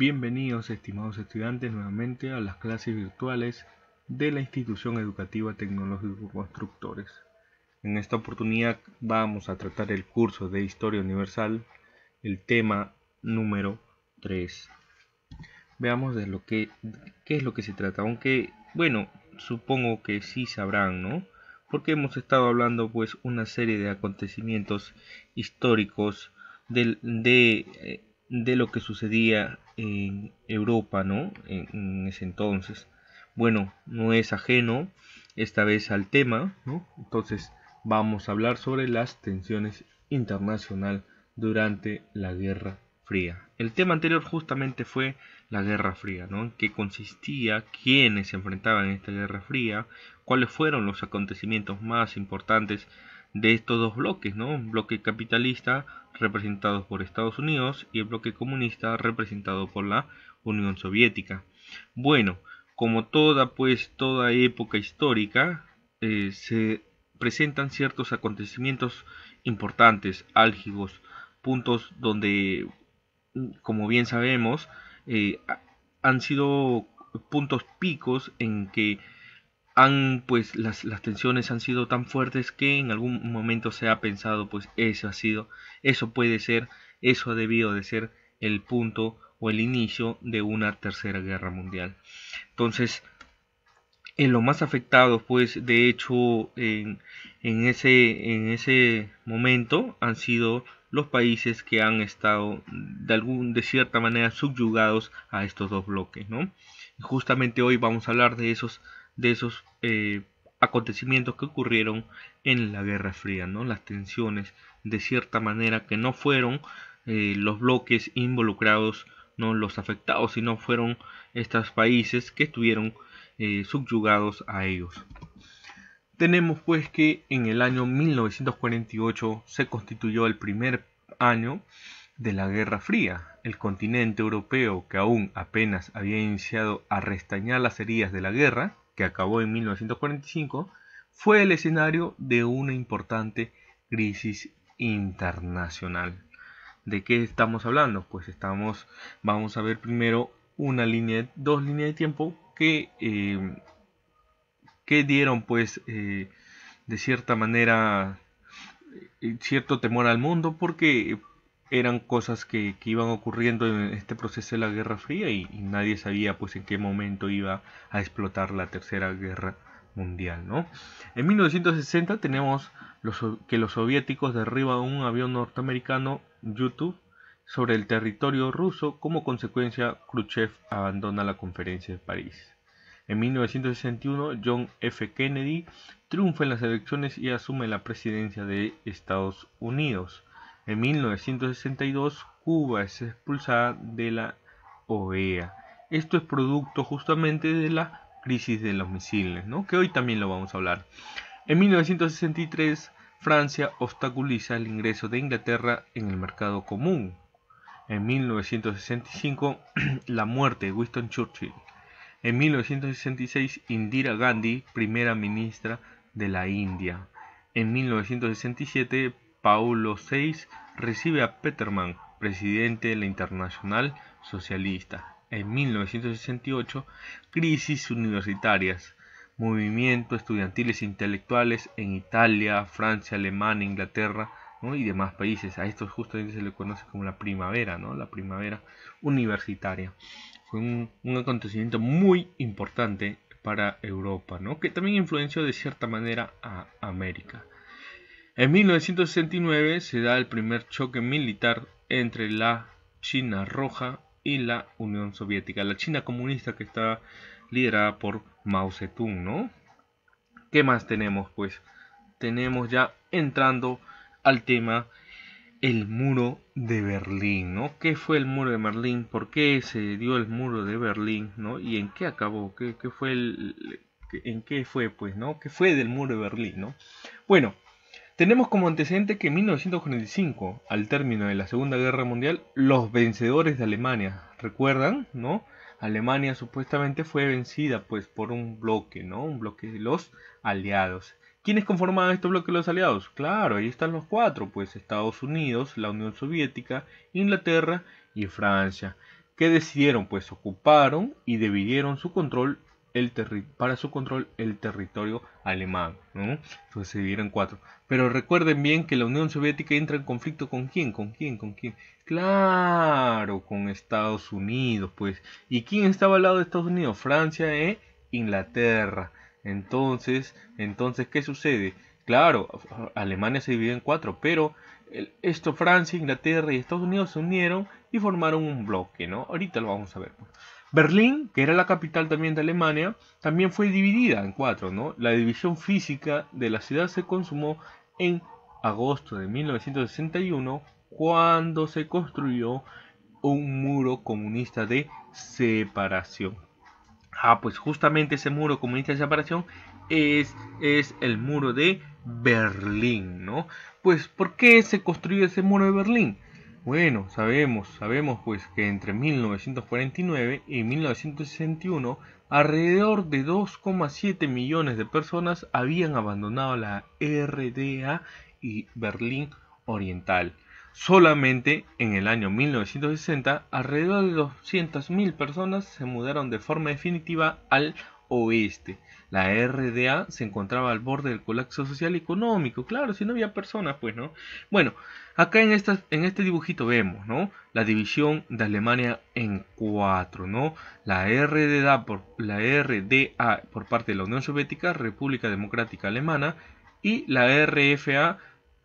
Bienvenidos estimados estudiantes nuevamente a las clases virtuales de la Institución Educativa Tecnológico Constructores. En esta oportunidad vamos a tratar el curso de Historia Universal, el tema número 3. Veamos de lo que qué es lo que se trata, aunque bueno, supongo que sí sabrán, ¿no? Porque hemos estado hablando pues una serie de acontecimientos históricos del, de eh, de lo que sucedía en Europa, ¿no? En, ese entonces. Bueno, no es ajeno esta vez al tema, ¿no? Entonces vamos a hablar sobre las tensiones internacional durante la Guerra Fría. El tema anterior justamente fue la Guerra Fría, ¿no? En qué consistía, quiénes se enfrentaban en esta Guerra Fría, cuáles fueron los acontecimientos más importantes de estos dos bloques, ¿no? Un bloque capitalista representado por Estados Unidos y el bloque comunista representado por la Unión Soviética. Bueno, como toda pues toda época histórica eh, se presentan ciertos acontecimientos importantes, álgidos, puntos donde, como bien sabemos, eh, han sido puntos picos en que pues las, tensiones han sido tan fuertes que en algún momento se ha pensado pues eso ha sido eso puede ser eso ha debido de ser el punto o el inicio de una tercera guerra mundial entonces en lo más afectados pues de hecho en, ese en ese momento han sido los países que han estado de algún de cierta manera subyugados a estos dos bloques ¿no? justamente hoy vamos a hablar de esos de esos eh, acontecimientos que ocurrieron en la Guerra Fría, ¿no? Las tensiones, de cierta manera, que no fueron eh, los bloques involucrados, no los afectados, sino fueron estos países que estuvieron eh, subyugados a ellos. Tenemos pues que en el año 1948 se constituyó el primer año de la Guerra Fría. El continente europeo, que aún apenas había iniciado a restañar las heridas de la guerra, que acabó en 1945, fue el escenario de una importante crisis internacional. ¿De qué estamos hablando? Pues estamos, vamos a ver primero una línea, dos líneas de tiempo que, eh, que dieron, pues, eh, de cierta manera, eh, cierto temor al mundo porque eran cosas que, iban ocurriendo en este proceso de la Guerra Fría y, nadie sabía pues en qué momento iba a explotar la Tercera Guerra Mundial, ¿no? En 1960 tenemos los, que los soviéticos derriban un avión norteamericano, YouTube, sobre el territorio ruso. Como consecuencia, Khrushchev abandona la conferencia de París. En 1961, John F. Kennedy triunfa en las elecciones y asume la presidencia de Estados Unidos. En 1962, Cuba es expulsada de la OEA. Esto es producto justamente de la crisis de los misiles, que hoy también lo vamos a hablar. En 1963, Francia obstaculiza el ingreso de Inglaterra en el mercado común. En 1965, la muerte de Winston Churchill. En 1966, Indira Gandhi, primera ministra de la India. En 1967, Paulo VI recibe a Petermann, presidente de la Internacional Socialista. En 1968, crisis universitarias, movimientos estudiantiles e intelectuales en Italia, Francia, Alemania, Inglaterra y demás países. A esto justamente se le conoce como la primavera, ¿no? la primavera universitaria. Fue un, acontecimiento muy importante para Europa, ¿no? que también influenció de cierta manera a América. En 1969 se da el primer choque militar entre la China Roja y la Unión Soviética, la China comunista que está liderada por Mao Zedong, ¿no? ¿Qué más tenemos? Pues tenemos ya entrando al tema el muro de Berlín, ¿no? ¿Qué fue el muro de Berlín? ¿Por qué se dio el muro de Berlín, ¿no? ¿Y en qué acabó? ¿Qué, fue el, en qué fue, pues, ¿no? ¿Qué fue del muro de Berlín, ¿no? Bueno, tenemos como antecedente que en 1945, al término de la Segunda Guerra Mundial, los vencedores de Alemania, ¿recuerdan? ¿No? Alemania supuestamente fue vencida pues por un bloque, ¿no? Un bloque de los aliados. ¿Quiénes conformaban este bloque de los aliados? Claro, ahí están los cuatro, pues Estados Unidos, la Unión Soviética, Inglaterra y Francia, que decidieron pues ocuparon y dividieron su control el para su control el territorio alemán. Entonces pues se dividieron en cuatro. Pero recuerden bien que la Unión Soviética entra en conflicto con quién, con quién, con quién. Claro, con Estados Unidos, pues. ¿Y quién estaba al lado de Estados Unidos? Francia e Inglaterra. Entonces, entonces ¿qué sucede? Claro, Alemania se divide en cuatro, pero esto Francia, Inglaterra y Estados Unidos se unieron y formaron un bloque, ¿no? Ahorita lo vamos a ver. Pues. Berlín, que era la capital también de Alemania, también fue dividida en cuatro. ¿no? La división física de la ciudad se consumó en agosto de 1961 cuando se construyó un muro comunista de separación. Ah, pues justamente ese muro comunista de separación es, es el muro de Berlín, ¿no? Pues, ¿por qué se construyó ese muro de Berlín? Bueno, sabemos, sabemos pues que entre 1949 y 1961 alrededor de 2,7 millones de personas habían abandonado la RDA y Berlín Oriental. Solamente en el año 1960 alrededor de 200.000 personas se mudaron de forma definitiva al Oeste. La RDA se encontraba al borde del colapso social y económico, claro, si no había personas, pues, ¿no? Bueno, acá en, este dibujito vemos, ¿no? La división de Alemania en cuatro, ¿no? La RDA, por, la RDA por parte de la Unión Soviética, República Democrática Alemana, y la RFA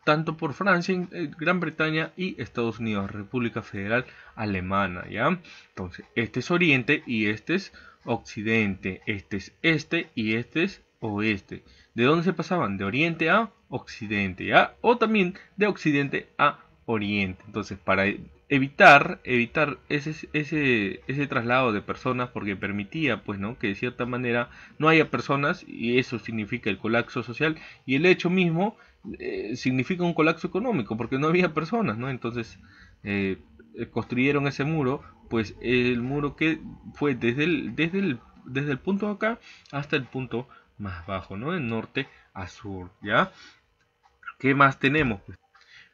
tanto por Francia, eh, Gran Bretaña y Estados Unidos, República Federal Alemana, ¿ya? Entonces, este es Oriente y este es occidente, este es este y este es oeste. ¿De dónde se pasaban? De oriente a occidente, o también de occidente a oriente. Entonces, para evitar, evitar ese, traslado de personas, porque permitía, pues, ¿no? Que de cierta manera no haya personas, y eso significa el colapso social, y el hecho mismo eh, significa un colapso económico, porque no había personas, ¿no? Entonces, eh, eh, construyeron ese muro, pues el muro que fue desde el, desde el, desde el punto acá hasta el punto más bajo, ¿no? De norte a sur, ¿ya? ¿Qué más tenemos? Pues,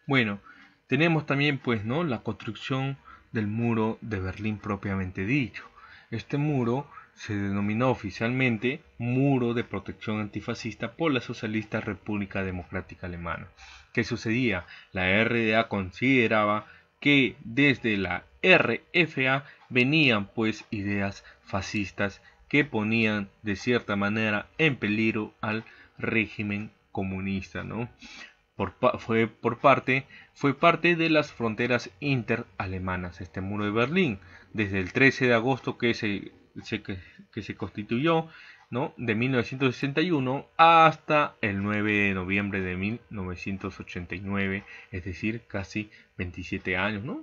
bueno, tenemos también, pues, ¿no? La construcción del muro de Berlín propiamente dicho. Este muro se denominó oficialmente Muro de Protección Antifascista por la Socialista República Democrática Alemana. ¿Qué sucedía? La RDA consideraba que desde la RFA venían pues ideas fascistas que ponían de cierta manera en peligro al régimen comunista, ¿no? fue, por parte, fue parte de las fronteras interalemanas, este muro de Berlín, desde el 13 de agosto que se, que se constituyó de 1961 hasta el 9 de noviembre de 1989, es decir, casi 27 años,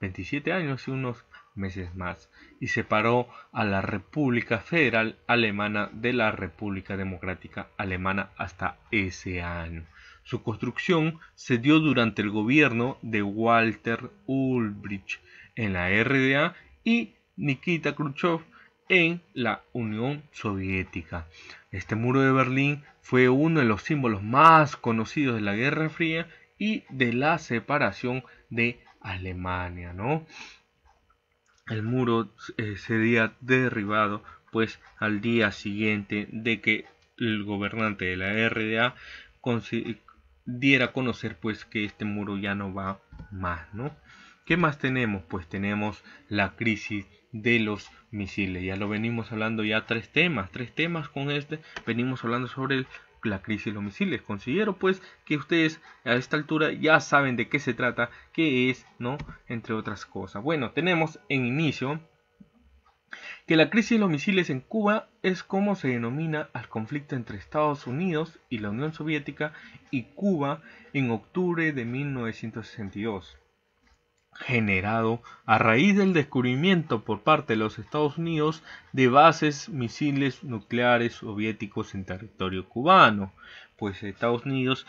27 años y unos meses más, y separó a la República Federal Alemana de la República Democrática Alemana hasta ese año. Su construcción se dio durante el gobierno de Walter Ulbricht en la RDA y Nikita Khrushchev en la Unión Soviética. Este muro de Berlín fue uno de los símbolos más conocidos de la Guerra Fría y de la separación de Alemania, ¿no? El muro eh, sería derribado pues al día siguiente de que el gobernante de la RDA diera a conocer pues que este muro ya no va más, ¿no? ¿Qué más tenemos? Pues tenemos la crisis de los misiles. Ya lo venimos hablando ya tres temas, tres temas con este. Venimos hablando sobre la crisis de los misiles. Considero pues que ustedes a esta altura ya saben de qué se trata, qué es, ¿no? Entre otras cosas. Bueno, tenemos en inicio que la crisis de los misiles en Cuba es como se denomina al conflicto entre Estados Unidos y la Unión Soviética y Cuba en octubre de 1962 generado a raíz del descubrimiento por parte de los Estados Unidos de bases misiles nucleares soviéticos en territorio cubano. Pues Estados Unidos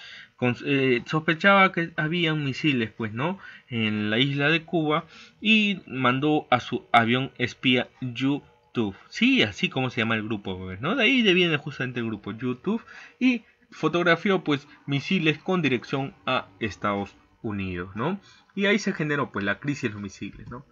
eh, sospechaba que habían misiles, pues no, en la isla de Cuba y mandó a su avión espía YouTube. Sí, así como se llama el grupo, pues, ¿no? De ahí viene justamente el grupo YouTube y fotografió pues misiles con dirección a Estados Unidos. Unidos, ¿no? Y ahí se generó pues la crisis de los misiles, ¿no?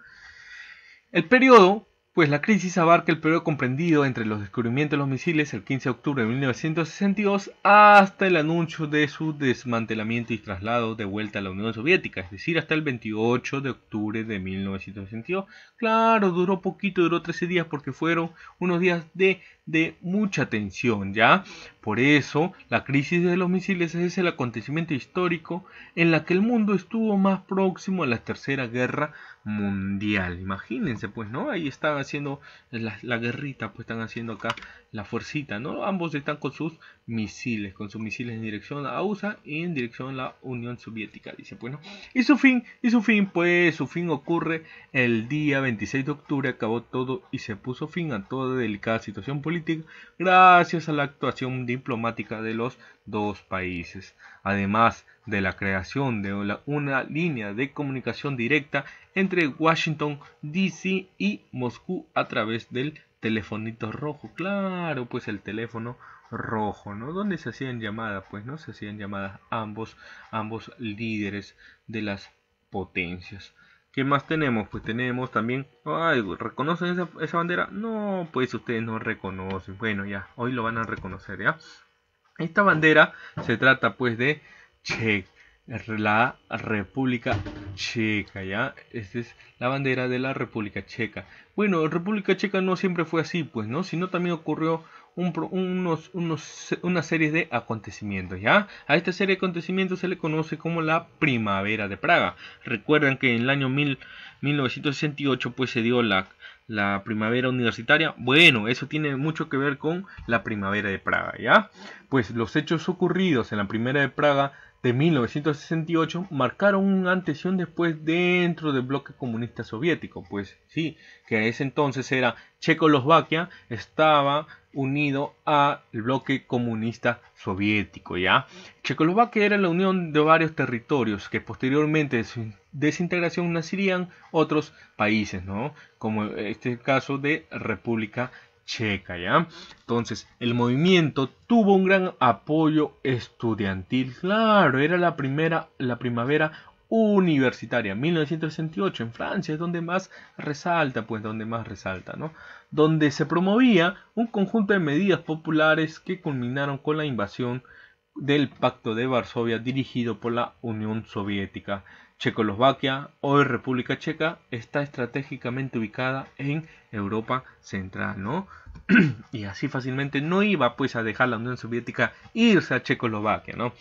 El periodo, pues la crisis abarca el periodo comprendido entre los descubrimientos de los misiles el 15 de octubre de 1962 hasta el anuncio de su desmantelamiento y traslado de vuelta a la Unión Soviética, es decir, hasta el 28 de octubre de 1962. Claro, duró poquito, duró 13 días porque fueron unos días de de mucha tensión, ¿ya? Por eso, la crisis de los misiles es el acontecimiento histórico en la que el mundo estuvo más próximo a la Tercera Guerra Mundial. Imagínense, pues, ¿no? Ahí están haciendo la, guerrita, pues están haciendo acá la fuercita, ¿no? Ambos están con sus misiles, con sus misiles en dirección a USA y en dirección a la Unión Soviética, dice. Bueno, y su fin, y su fin, pues su fin ocurre el día 26 de octubre, acabó todo y se puso fin a toda delicada situación política gracias a la actuación diplomática de los dos países, además de la creación de una línea de comunicación directa entre Washington, D.C. y Moscú a través del telefonito rojo. Claro, pues el teléfono rojo, ¿no? Donde se hacían llamadas, pues, ¿no? Se hacían llamadas ambos, ambos líderes de las potencias. ¿Qué más tenemos? Pues tenemos también... ¿reconocen esa, esa bandera? No, pues ustedes no reconocen. Bueno, ya, hoy lo van a reconocer, ¿ya? Esta bandera se trata, pues, de Che, la República Checa, ¿ya? Esta es la bandera de la República Checa. Bueno, República Checa no siempre fue así, pues, ¿no? Sino también ocurrió unos, una serie de acontecimientos. ¿ya? A esta serie de acontecimientos se le conoce como la Primavera de Praga. Recuerdan que en el año mil, 1968 pues, se dio la, la primavera universitaria. Bueno, eso tiene mucho que ver con la Primavera de Praga. ¿ya? Pues los hechos ocurridos en la Primavera de Praga de 1968 marcaron un antes y un después dentro del bloque comunista soviético, pues sí, que a ese entonces era Checoslovaquia, estaba unido al bloque comunista soviético, ¿ya? Checoslovaquia era la unión de varios territorios que posteriormente de su desintegración nacerían otros países, ¿no? Como este caso de República Checa, ¿ya? Entonces, el movimiento tuvo un gran apoyo estudiantil. Claro, era la primera, la primavera universitaria, 1968, en Francia, es donde más resalta, pues donde más resalta, ¿no? Donde se promovía un conjunto de medidas populares que culminaron con la invasión del Pacto de Varsovia dirigido por la Unión Soviética. Checoslovaquia, hoy República Checa, está estratégicamente ubicada en Europa Central, ¿no? y así fácilmente no iba pues a dejar la Unión Soviética irse a Checoslovaquia, ¿no?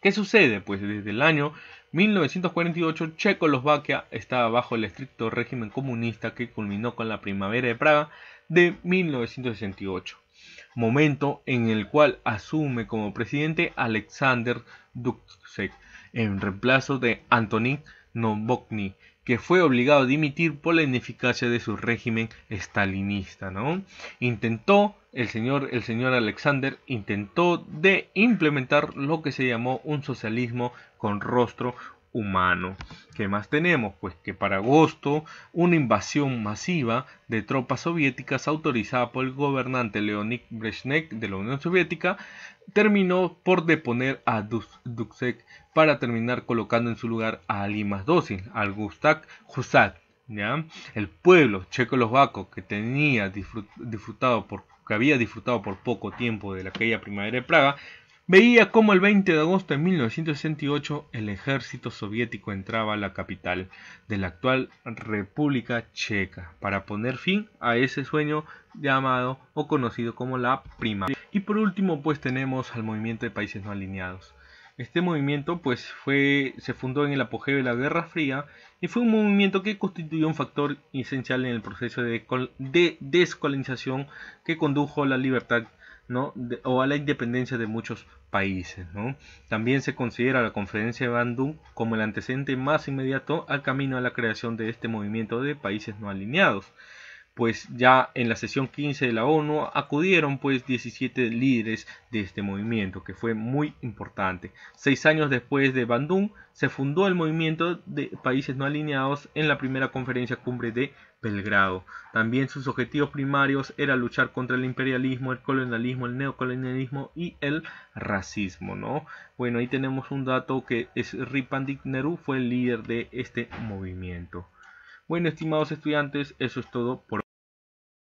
¿Qué sucede? Pues desde el año 1948 Checoslovaquia estaba bajo el estricto régimen comunista que culminó con la Primavera de Praga de 1968 momento en el cual asume como presidente Alexander Dubček en reemplazo de Antonín Novotný, que fue obligado a dimitir por la ineficacia de su régimen stalinista, ¿no? Intentó el señor el señor Alexander intentó de implementar lo que se llamó un socialismo con rostro humano. ¿Qué más tenemos? Pues que para agosto una invasión masiva de tropas soviéticas autorizada por el gobernante Leonid Brezhnev de la Unión Soviética terminó por deponer a Duksek para terminar colocando en su lugar a alguien más dócil, al Gustav Husat. El pueblo checo que tenía disfrutado que había disfrutado por poco tiempo de aquella primavera de Praga, veía cómo el 20 de agosto de 1968 el ejército soviético entraba a la capital de la actual República Checa para poner fin a ese sueño llamado o conocido como la prima. Y por último pues tenemos al movimiento de países no alineados. Este movimiento pues fue, se fundó en el apogeo de la Guerra Fría y fue un movimiento que constituyó un factor esencial en el proceso de, de descolonización que condujo a la libertad o a la independencia de muchos países. También se considera la conferencia de Bandung como el antecedente más inmediato al camino a la creación de este movimiento de países no alineados. Pues ya en la sesión 15 de la ONU acudieron pues 17 líderes de este movimiento, que fue muy importante. Seis años después de Bandung se fundó el movimiento de países no alineados en la primera conferencia cumbre de Belgrado. También sus objetivos primarios era luchar contra el imperialismo, el colonialismo, el neocolonialismo y el racismo, ¿no? Bueno, ahí tenemos un dato que es Ripandik Nehru fue el líder de este movimiento. Bueno, estimados estudiantes, eso es todo por